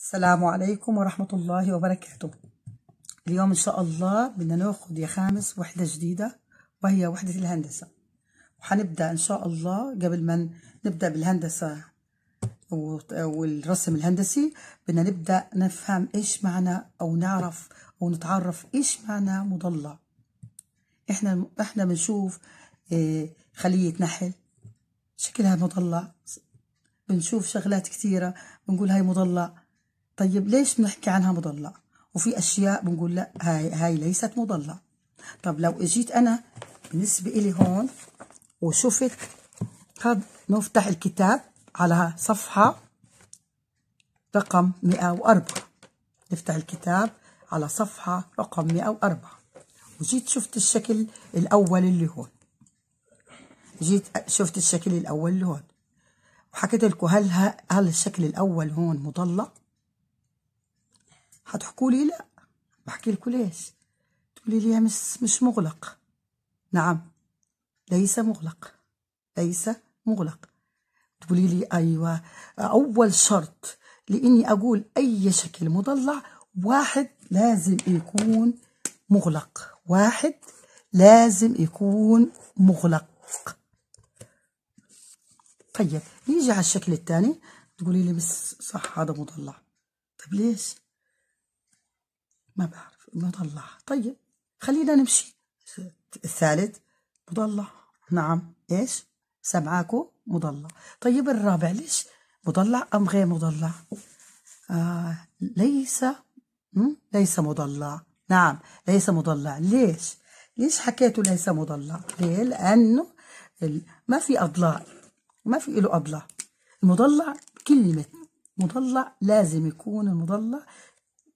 السلام عليكم ورحمة الله وبركاته اليوم إن شاء الله بدنا ناخد يا خامس وحدة جديدة وهي وحدة الهندسة وحنبدأ إن شاء الله قبل ما نبدأ بالهندسة والرسم الهندسي بدنا نبدأ نفهم إيش معنى أو نعرف أو نتعرف إيش معنى مضلع إحنا إحنا بنشوف آه، خلية نحل شكلها مضلع بنشوف شغلات كتيرة بنقول هاي مضلع طيب ليش بنحكي عنها مضلة وفي أشياء بنقول لا هاي هاي ليست مضلة طب لو اجيت أنا بالنسبة إلي هون وشفت هذا نفتح الكتاب على صفحة رقم 104 نفتح الكتاب على صفحة رقم 104 وجيت شفت الشكل الأول اللي هون جيت شفت الشكل الأول اللي هون وحكيت لكم هل هل الشكل الأول هون مضلق هتحكوا لي لا بحكي لكم ليش تقولي لي مش مش مغلق نعم ليس مغلق ليس مغلق تقولي لي ايوه اول شرط لاني اقول اي شكل مضلع واحد لازم يكون مغلق واحد لازم يكون مغلق طيب نيجي على الشكل الثاني تقولي لي بس صح هذا مضلع طيب ليش ما بعرف مضلع طيب خلينا نمشي الثالث مضلع نعم إيش سمعاكو مضلع طيب الرابع ليش مضلع أم غير مضلع آه ليس ليس مضلع نعم ليس مضلع ليش ليش حكيته ليس مضلع ليه لأنه ما في أضلاع ما في له أضلاع المضلع كلمة مضلع لازم يكون المضلع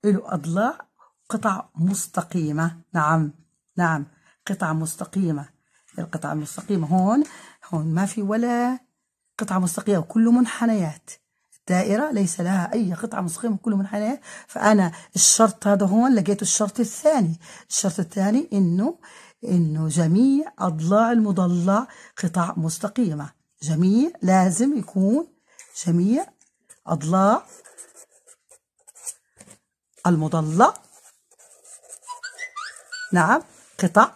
له أضلاع قطع مستقيمة نعم نعم قطع مستقيمة القطع المستقيمة هون هون ما في ولا قطعة مستقيمة كل منحنيات دائرة ليس لها أي قطعة مستقيمة كل منحنيات فأنا الشرط هذا هون لقيت الشرط الثاني الشرط الثاني إنه إنه جميع أضلاع المضلع قطع مستقيمة جميع لازم يكون جميع أضلاع المضلع نعم قطع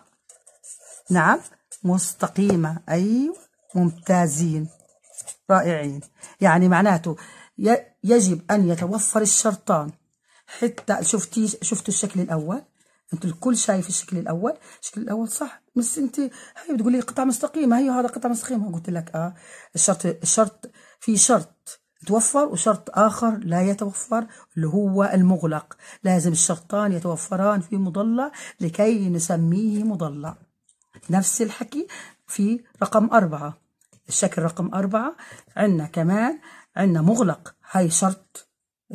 نعم مستقيمة أيوة ممتازين رائعين يعني معناته يجب أن يتوفر الشرطان حتى شفتي شفتوا الشكل الأول أنت الكل شايف الشكل الأول الشكل الأول صح بس أنت هي بتقولي قطع مستقيمة هي هذا قطع مستقيمة قلت لك آه الشرط الشرط في شرط توفر وشرط آخر لا يتوفر اللي هو المغلق لازم الشرطان يتوفران في مضلع لكي نسميه مضلع نفس الحكي في رقم أربعة الشكل رقم أربعة عندنا كمان عندنا مغلق هاي شرط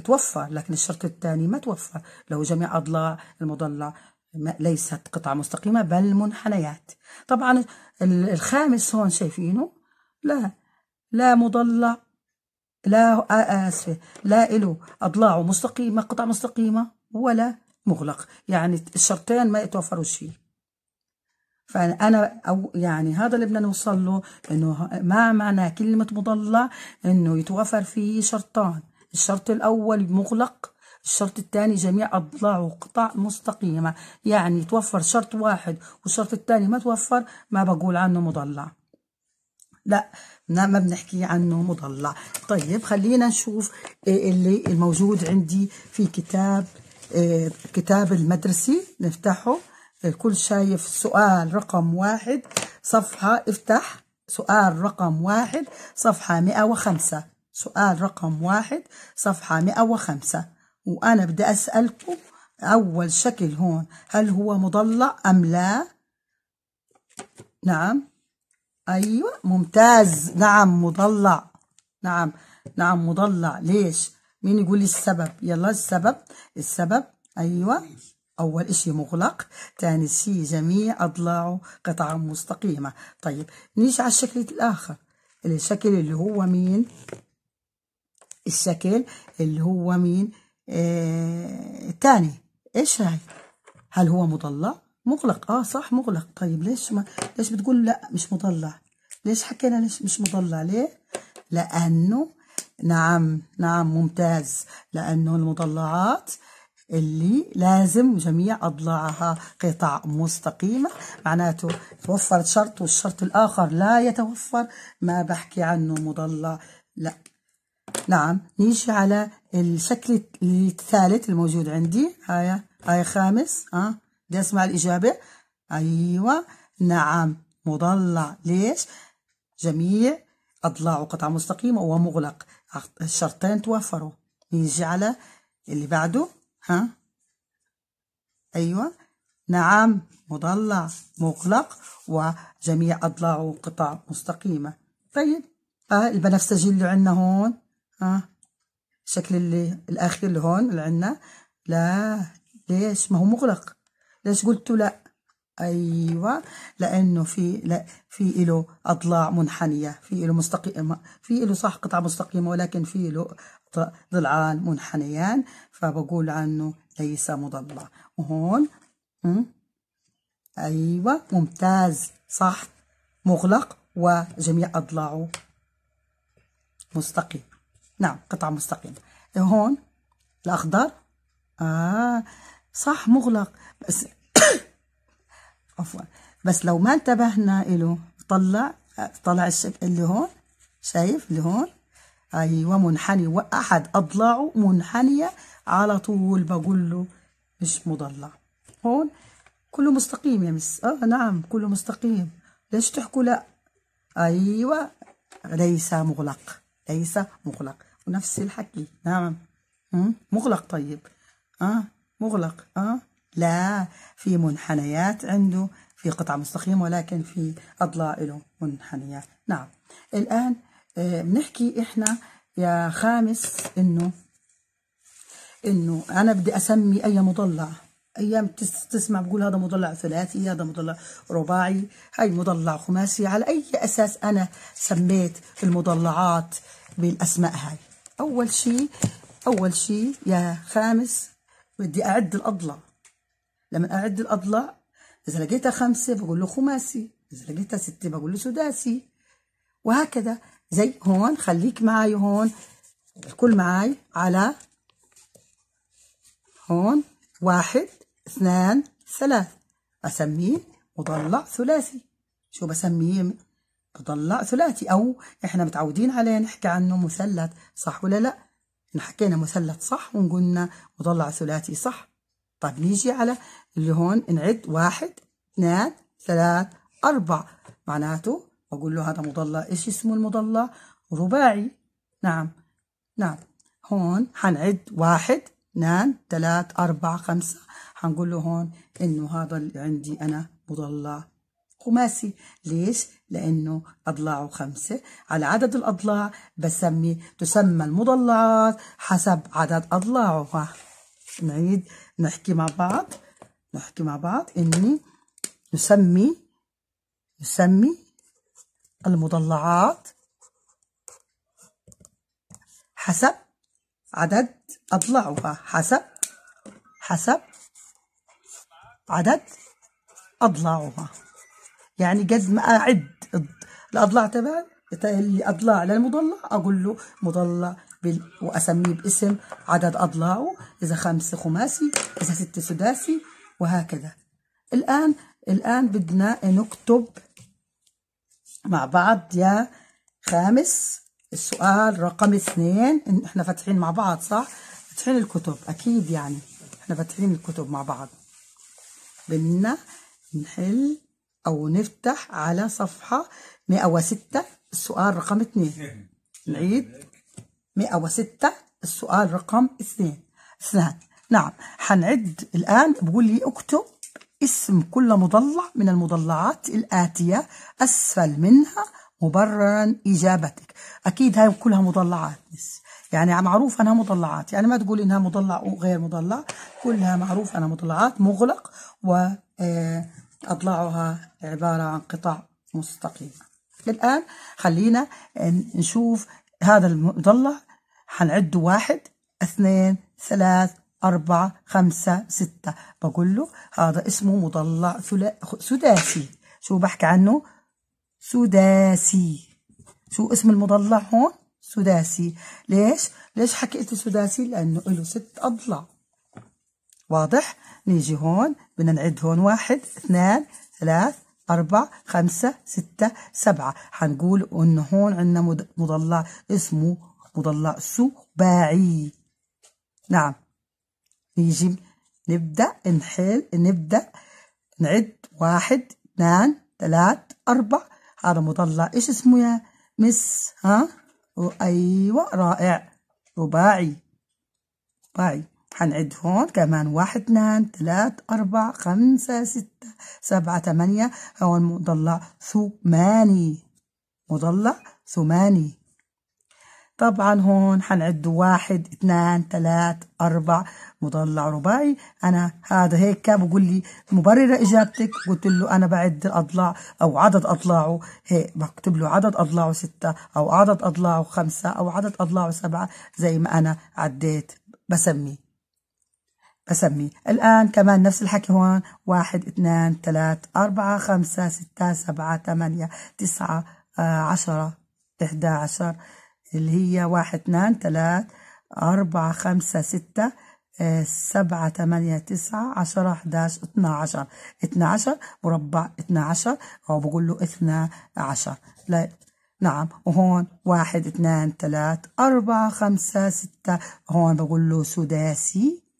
توفر لكن الشرط الثاني ما توفر لو جميع أضلاع المضلع ليست قطعة مستقيمة بل منحنيات طبعا الخامس هون شايفينه لا لا مضلع لا آسفة لا إله أضلاعه مستقيمة قطع مستقيمة ولا مغلق يعني الشرطين ما يتوفروا شيء فأنا أو يعني هذا اللي بدنا نوصل له إنه ما معنى كلمة مضلع إنه يتوفر فيه شرطان الشرط الأول مغلق الشرط الثاني جميع أضلاعه قطع مستقيمة يعني توفر شرط واحد والشرط الثاني ما توفر ما بقول عنه مضلع لا ما بنحكي عنه مضلع طيب خلينا نشوف إيه اللي الموجود عندي في كتاب إيه، كتاب المدرسي نفتحه الكل إيه، شايف سؤال رقم واحد صفحة افتح سؤال رقم واحد صفحة 105 سؤال رقم واحد صفحة 105 وأنا بدي أسألكم أول شكل هون هل هو مضلع أم لا؟ نعم أيوة ممتاز نعم مضلع نعم نعم مضلع ليش مين يقول لي السبب يلا السبب السبب أيوة أول إشي مغلق ثاني شيء جميع أضلاعه قطعة مستقيمة طيب نيجي على الشكل الآخر الشكل اللي هو مين الشكل اللي هو مين آه، الثاني إيش هاي هل هو مضلع مغلق اه صح مغلق طيب ليش ما ليش بتقول لا مش مضلع ليش حكينا ليش مش مضلع ليه لانه نعم نعم ممتاز لانه المضلعات اللي لازم جميع أضلاعها قطع مستقيمة معناته توفرت شرط والشرط الآخر لا يتوفر ما بحكي عنه مضلع لا نعم نيجي على الشكل الثالث الموجود عندي هاي هاي خامس اه بدي اسمع الإجابة أيوة نعم مضلع ليش جميع أضلاعه قطعة مستقيمة ومغلق الشرطين توفروا نيجي على اللي بعده ها أيوة نعم مضلع مغلق وجميع أضلاعه قطع مستقيمة طيب آه البنفسجي اللي عندنا هون آه شكل اللي الأخير اللي هون اللي عندنا لا ليش ما هو مغلق ليش قلت لا ايوه لانه في لا في له اضلاع منحنيه في له مستقيم في له صح قطعه مستقيمه ولكن في له ضلعان منحنيان فبقول عنه ليس مضلع وهون ايوه ممتاز صح مغلق وجميع اضلاعه مستقيم نعم قطعه مستقيمه هون الاخضر اه صح مغلق بس عفوا بس لو ما انتبهنا له طلع طلع الشب اللي هون شايف اللي هون ايوه منحني واحد اضلاعه منحنيه على طول بقول له مش مضلع هون كله مستقيم يا مس اه نعم كله مستقيم ليش تحكوا لا ايوه ليس مغلق ليس مغلق ونفس الحكي نعم مغلق طيب اه مغلق أه؟ لا في منحنيات عنده في قطع مستقيم ولكن في أضلاع له منحنيات نعم الآن آه، بنحكي إحنا يا خامس إنه إنه أنا بدي أسمي أي مضلع أيام تسمع بقول هذا مضلع ثلاثي هذا مضلع رباعي هاي مضلع خماسي على أي أساس أنا سميت المضلعات بالأسماء هاي أول شيء أول شيء يا خامس بدي أعد الأضلع لما أعد الأضلع إذا لقيتها خمسة بقول له خماسي إذا لقيتها ستة بقول له سداسي وهكذا زي هون خليك معي هون الكل معي على هون واحد اثنان ثلاث أسميه مضلع ثلاثي شو بسميه مضلع ثلاثي أو إحنا متعودين عليه نحكي عنه مثلث صح ولا لأ إن حكينا مثلث صح ونقولنا مضلع ثلاثي صح طيب نيجي على اللي هون نعد واحد اثنان ثلاث أربع معناته أقول له هذا مضلع إيش اسمه المضلع رباعي نعم نعم هون حنعد واحد اثنان ثلاث أربع خمسة حنقول له هون إنه هذا اللي عندي أنا مضلع خماسي ليش؟ لأنه أضلاعه خمسة على عدد الأضلاع بسمي تسمى المضلعات حسب عدد أضلاعها نعيد نحكي مع بعض نحكي مع بعض إني نسمي نسمي المضلعات حسب عدد أضلاعها حسب حسب عدد أضلاعها يعني جزم اعد الاضلاع تبعي الاضلاع للمضلع اقول له مضلع بال... واسميه باسم عدد اضلاعه اذا خمسه خماسي اذا سته سداسي وهكذا الان الان بدنا نكتب مع بعض يا خامس السؤال رقم اثنين احنا فاتحين مع بعض صح فاتحين الكتب اكيد يعني احنا فاتحين الكتب مع بعض بدنا نحل أو نفتح على صفحة 106 السؤال رقم 2 نعيد 106 السؤال رقم 2 2 نعم حنعد الآن بقول لي اكتب اسم كل مضلع من المضلعات الآتية أسفل منها مبررا إجابتك أكيد هاي كلها مضلعات يعني معروف أنها مضلعات يعني ما تقول إنها مضلع وغير مضلع كلها معروف أنها مضلعات مغلق و آه أضلاعها عبارة عن قطع مستقيمة الآن خلينا نشوف هذا المضلع هنعده واحد اثنين ثلاث أربعة خمسة ستة بقول له هذا اسمه مضلع سداسي شو بحكي عنه سداسي شو اسم المضلع هون سداسي ليش ليش حكيت سداسي لأنه له ست أضلاع واضح نيجي هون بدنا نعد هون واحد اثنان ثلاث أربعة خمسة ستة سبعة حنقول إن هون عندنا مضلع اسمه مضلع سباعي نعم نيجي نبدأ نحل نبدأ نعد واحد اثنان ثلاث أربعة هذا مضلع إيش اسمه يا مس ها أيوة رائع رباعي رباعي حنعد هون كمان واحد اثنان ثلاث أربع خمسة ستة سبعة ثمانية هون مضلع ثماني مضلع ثماني طبعا هون حنعد واحد اثنان ثلاث أربع مضلع رباعي أنا هذا هيك بقول لي مبررة إجابتك قلت له أنا بعد الأضلاع أو عدد أضلاعه هيك بكتب له عدد أضلاعه ستة أو عدد أضلاعه خمسة أو عدد أضلاعه سبعة زي ما أنا عديت بسمي بسمي الآن كمان نفس الحكي هون واحد اثنان ثلاث أربعة خمسة ستة سبعة ثمانية تسعة آه، عشرة إحدى عشر اللي هي واحد اثنان ثلاث أربعة خمسة ستة آه، سبعة ثمانية تسعة عشرة أحداش اثنى عشر اثنى عشر مربع اثنى عشر أو بقول له اثنى عشر لا نعم وهون واحد اثنان ثلاث أربعة خمسة ستة هون بقول له سداسي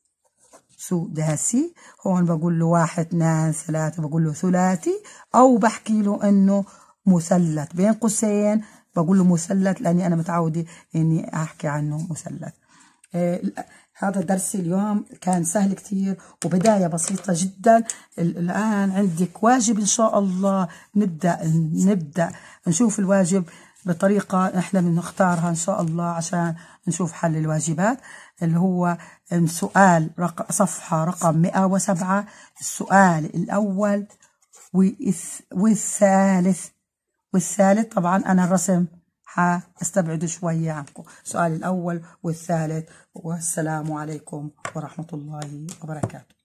سو داسي هون بقول له واحد اثنان ثلاثة بقول له ثلاثي أو بحكي له إنه مثلث بين قوسين بقول له مثلث لأني أنا متعودة إني أحكي عنه مثلث آه هذا درسي اليوم كان سهل كتير وبداية بسيطة جدا الآن عندك واجب إن شاء الله نبدأ نبدأ نشوف الواجب بطريقة احنا بنختارها ان شاء الله عشان نشوف حل الواجبات اللي هو سؤال رق... صفحة رقم 107 السؤال الأول والث... والثالث والثالث طبعا أنا الرسم هستبعد شوية عنكم السؤال الأول والثالث والسلام عليكم ورحمة الله وبركاته